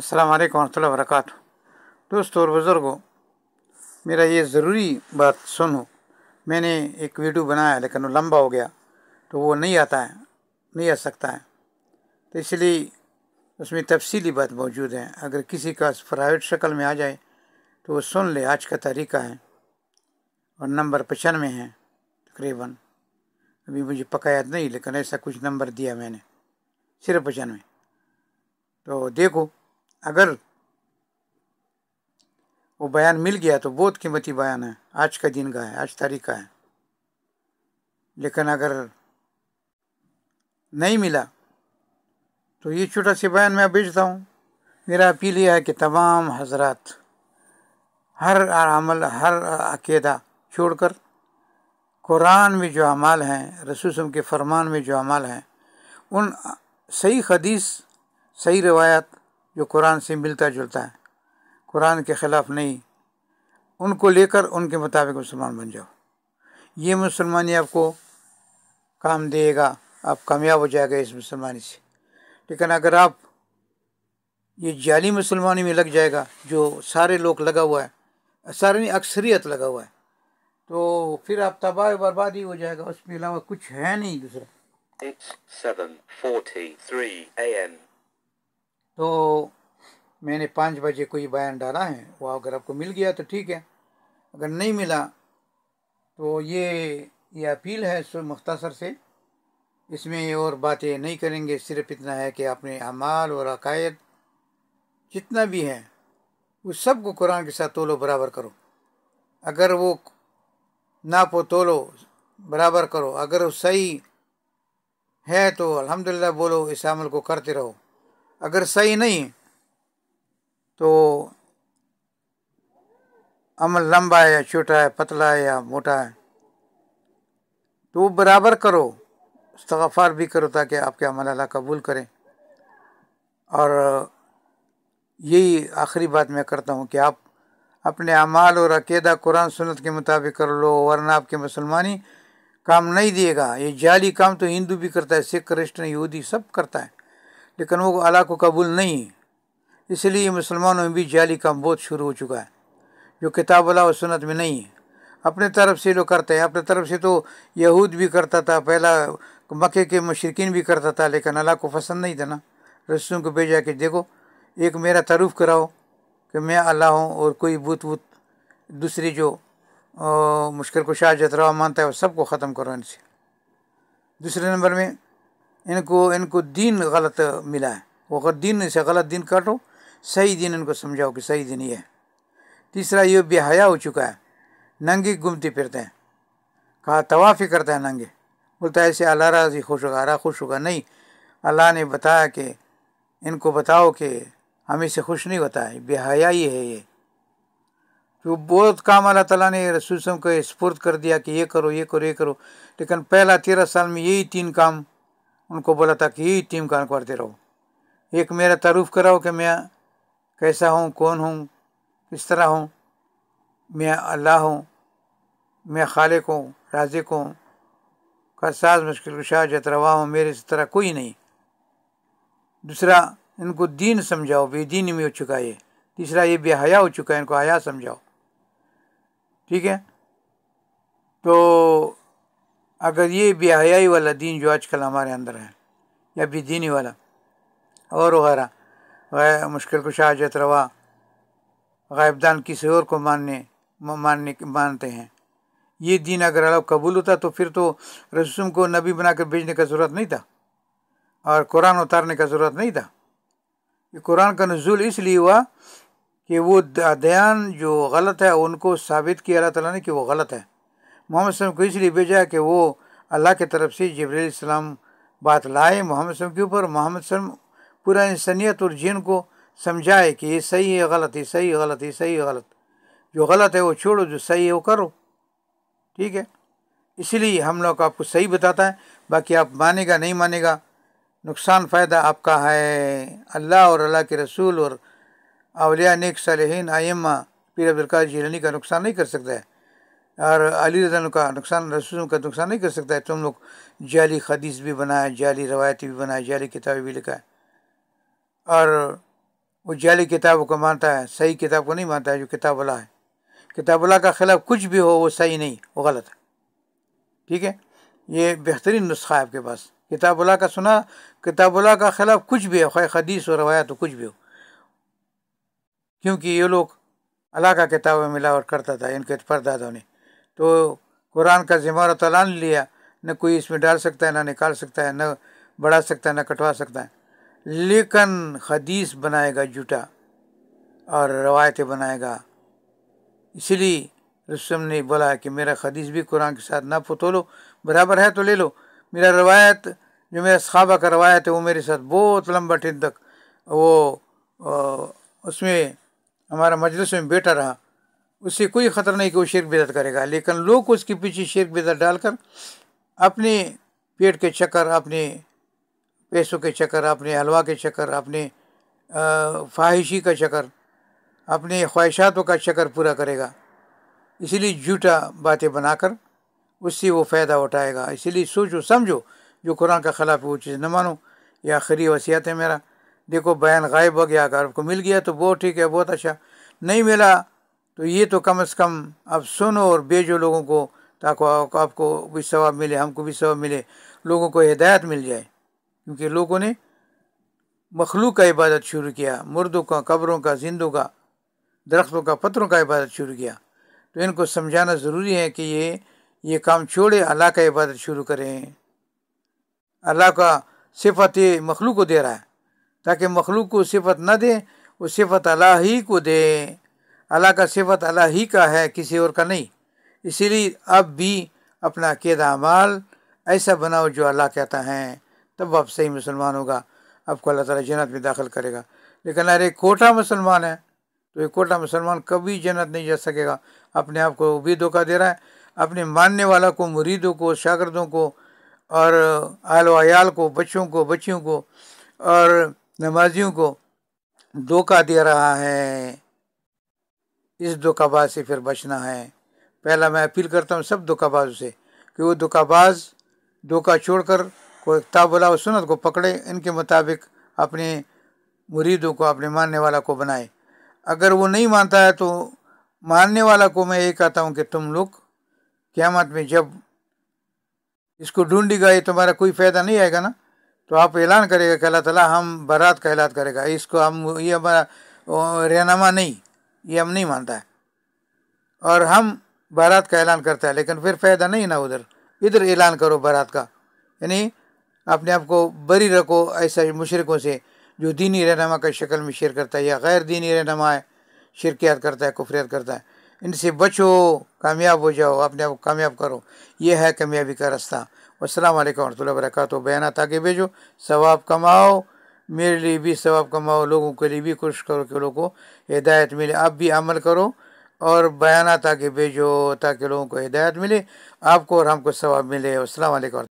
अस्सलाम वालेकुम वरहमल दोस्तों और बुज़ुर्गों मेरा ये ज़रूरी बात सुनो मैंने एक वीडियो बनाया लेकिन वो लंबा हो गया तो वो नहीं आता है नहीं आ सकता है तो इसलिए उसमें तफसीली बात मौजूद है अगर किसी का प्राइवेट शक्ल में आ जाए तो वो सुन ले आज का तरीका है और नंबर पचानवे है तकरीबन अभी मुझे पकाया याद नहीं लेकिन ऐसा कुछ नंबर दिया मैंने सिर्फ पचानवे तो देखो अगर वो बयान मिल गया तो बहुत कीमती बयान है आज का दिन का है आज तारीख का है लेकिन अगर नहीं मिला तो ये छोटा सा बयान मैं भेजता हूँ मेरा अपील यह है कि तमाम हजरात हर अमल हर अकीदा छोड़कर कुरान में जो अमाल हैं रसूसम के फरमान में जो अमाल हैं उन सही हदीस सही रवायात जो कुरान से मिलता जुलता है कुरान के ख़िलाफ़ नहीं उनको लेकर उनके मुताबिक मुसलमान बन जाओ ये मुसलमानी आपको काम देगा आप कामयाब हो जाएगा इस मुसलमानी से लेकिन अगर आप ये जाली मुसलमानी में लग जाएगा जो सारे लोग लगा हुआ है सारे नहीं अक्सरियत लगा हुआ है तो फिर आप तबाह बर्बाद ही हो जाएगा उसके अलावा कुछ है नहीं दूसरा It's 7:43 a.m. तो मैंने पाँच बजे कोई बयान डाला है वो अगर आपको मिल गया तो ठीक है अगर नहीं मिला तो ये ये अपील है सो मुख्तसर से इसमें और बातें नहीं करेंगे सिर्फ इतना है कि अपने अमाल और अकायद जितना भी है उस सब को कुरान के साथ तोलो बराबर करो अगर वो नापो तोलो बराबर करो अगर वो सही है तो अल्हम्दुलिल्लाह बोलो इस अमल को करते रहो अगर सही नहीं तो अमल लंबा है या छोटा है पतला है या मोटा है तो वो बराबर करो इस्तफ़ार भी करो ताकि आपके अमल अला कबूल करें और यही आखिरी बात मैं करता हूँ कि आप अपने अमाल और अकेदा कुरान सुनत के मुताबिक कर लो वरना आपके मुसलमानी काम नहीं देगा ये जाली काम तो हिंदू भी करता है सिख क्रिश्चन यहूदी सब करता है लेकिन वो अला को कबूल नहीं है इसलिए मुसलमानों में भी जाली काम बहुत शुरू हो चुका है जो किताब अला सुनत में नहीं है अपने तरफ से लोग करते हैं अपने तरफ से तो यहूद भी करता था पहला मक्के के मशरकिन भी करता था लेकिन अल्लाह को पसंद नहीं था ना रसूल को भेजा कि देखो एक मेरा तारुफ कराओ कि मैं अल्लाह हूँ और कोई बुत बुत दूसरी जो मुश्किल को शाह जतरा मानता है वो सबको ख़त्म करो इनसे दूसरे नंबर में इनको इनको दिन गलत मिला है वो अगर दिन से गलत दिन काटो सही दिन इनको समझाओ कि सही दिन ये है तीसरा ये बेहया हो चुका है नंगे घूमते फिरते हैं कहा तवाफ ही करता है नंगे बोलता है ऐसे अल्लाह राजी खुश होगा रहा खुश होगा नहीं अल्लाह ने बताया कि इनको बताओ कि हम इसे खुश नहीं होता है बेहया ही है ये तो बहुत काम अल्लाह तला ने रसूसम को स्फूर्त कर दिया कि ये करो ये करो ये करो लेकिन पहला तेरह साल में यही तीन काम उनको बोला था कि यही टीम काम करते रहो एक मेरा तारुफ कराओ कि मैं कैसा हूँ कौन हूँ किस तरह हूँ मैं अल्लाह हूँ मैं खालिक हूँ राजिक हूँ साज मुश्किल कुशा जतरवा हूँ मेरे इस तरह कोई नहीं दूसरा इनको दीन समझाओ बेदीन में हो चुका है तीसरा ये बेहया हो चुका है इनको हया समझाओ ठीक है तो अगर ये बेहयाई वाला दीन जो आजकल हमारे अंदर है या बेदीनी वाला और वगैरह वह मुश्किल को शाहजत रवा गायबदान किसी और को मानने मानने मानते हैं ये दीन अगर अलग कबूल होता तो फिर तो रसूम को नबी बनाकर भेजने का ज़रूरत नहीं था और कुरान उतारने का ज़रूरत नहीं था ये कुरान का नजूल इसलिए हुआ कि वो अध्ययन जो गलत है उनको साबित किया अल्लाह ताला ने कि वो गलत है मोहम्मद को इसलिए भेजा कि वो अल्लाह की तरफ से जबरीसम बात लाए मोहम्मद के ऊपर मोहम्मद पूरा इंसानियत और जिन को समझाए कि ये सही है गलत है सही है गलत है सही है गलत जो गलत है वो छोड़ो जो सही है वो करो ठीक है इसलिए हम लोग आपको सही बताता है बाकी आप मानेगा नहीं मानेगा नुकसान फ़ायदा आपका है अल्लाह और अल्लाह के रसूल और अवलिया नेक सालहीन आयमा पीर अब्दुल्कर जिलनी का नुकसान नहीं कर सकता है और अली रजा का नुकसान रसूल का नुकसान नहीं कर सकता है तुम लोग जाली हदीस भी बनाए जाली रवायती भी बनाए जाली किताबें भी लिखा है और वो जाली किताब को मानता है सही किताब को नहीं मानता है जो किताब वाला है किताब वाला का खिलाफ कुछ भी हो वो सही नहीं वो गलत है ठीक है ये बेहतरीन नुस्खा है आपके पास किताब वाला का सुना किताब वाला का खिलाफ कुछ भी हो खैर हदीस और रवायत हो कुछ भी हो क्योंकि ये लोग अला का किताब मिला मिलावट करता था इनके परदादाओं ने तो कुरान का जिम्मा तला ने लिया न कोई इसमें डाल सकता है ना निकाल सकता है न बढ़ा सकता है न कटवा सकता है लेकिन हदीस बनाएगा जूटा और रवायतें बनाएगा इसलिए रस्म ने बोला कि मेरा हदीस भी कुरान के साथ ना फतोलो बराबर है तो ले लो मेरा रवायत जो मेरा सहाबा का रवायत है वो मेरे साथ बहुत लंबा टिन तक वो उसमें हमारा मजलिस में बैठा रहा उससे कोई ख़तरा नहीं कि वो शिरक बेदत करेगा लेकिन लोग उसके पीछे शिरक बेदत डालकर अपने पेट के चक्कर अपने पैसों के चक्कर अपने हलवा के चक्कर अपने फाहिशी का चक्कर अपने ख्वाहिशातों का चक्कर पूरा करेगा इसीलिए झूठा बातें बनाकर उससे वो फ़ायदा उठाएगा इसीलिए सोचो समझो जो कुरान का खिलाफ वो चीज़ न मानो ये आखिरी वसीयत है मेरा देखो बयान गायब हो गया अगर आपको मिल गया तो बहुत ठीक है बहुत अच्छा नहीं मिला तो ये तो कम से कम आप सुनो और भेजो लोगों को ताकि आपको भी सवाब मिले हमको भी सवाब मिले लोगों को हिदायत मिल जाए क्योंकि लोगों ने मखलूक का इबादत शुरू किया मुर्दों का कब्रों का जिंदों का दरख्तों का पत्रों का इबादत शुरू किया तो इनको समझाना ज़रूरी है कि ये ये काम छोड़े अल्लाह का इबादत शुरू करें अल्लाह का सिफत ये मखलूक को दे रहा है ताकि मखलूक को सिफत ना दे वो सिफत अल्लाह ही को दें अल्लाह का सिफत अल्लाह ही का है किसी और का नहीं इसीलिए अब भी अपना कैदा माल ऐसा बनाओ जो अल्लाह कहता है तब आप सही मुसलमान होगा आपको अल्लाह ताला जन्नत में दाखिल करेगा लेकिन अरे कोटा मुसलमान है तो ये कोटा मुसलमान कभी जन्नत नहीं जा सकेगा अपने आप को भी धोखा दे रहा है अपने मानने वाला को मुरीदों को शागिर्दों को और आल वयाल को बच्चों को बच्चियों को और नमाजियों को धोखा दे रहा है इस धोखाबाज से फिर बचना है पहला मैं अपील करता हूँ सब धोखाबाजों से कि वो धोखाबाज धोखा छोड़कर कोई ताबला और सुनत को पकड़े इनके मुताबिक अपने मुरीदों को अपने मानने वाला को बनाए अगर वो नहीं मानता है तो मानने वाला को मैं ये कहता हूँ कि तुम लोग क्यामत में जब इसको ढूंढेगा ये तुम्हारा कोई फ़ायदा नहीं आएगा ना तो आप ऐलान करेगा कि अल्लाह हम बारात का ऐलान करेगा इसको हम ये हमारा रहनमा नहीं ये हम नहीं मानता है और हम बारात का ऐलान करता है लेकिन फिर फ़ायदा नहीं ना उधर इधर ऐलान करो बारात का यानी अपने आप को बरी रखो ऐसे मशरकों से जो दीनी रहनमा का शक्ल में शेयर करता है या गैर दीनी रहनमा है शिरकियात करता है कुफरियात करता है इनसे बचो कामयाब हो जाओ अपने आप को कामयाब करो ये है कामयाबी का रास्ता वालकम वरहमल वरक बयान ताकि भेजो सवाब कमाओ मेरे लिए भी सवाब कमाओ लोगों के लिए भी कोशिश करो कि लोगों को हिदायत मिले आप भी अमल करो और बयाना ताकि भेजो ताकि लोगों को हिदायत मिले आपको और हमको सवाब मिले असल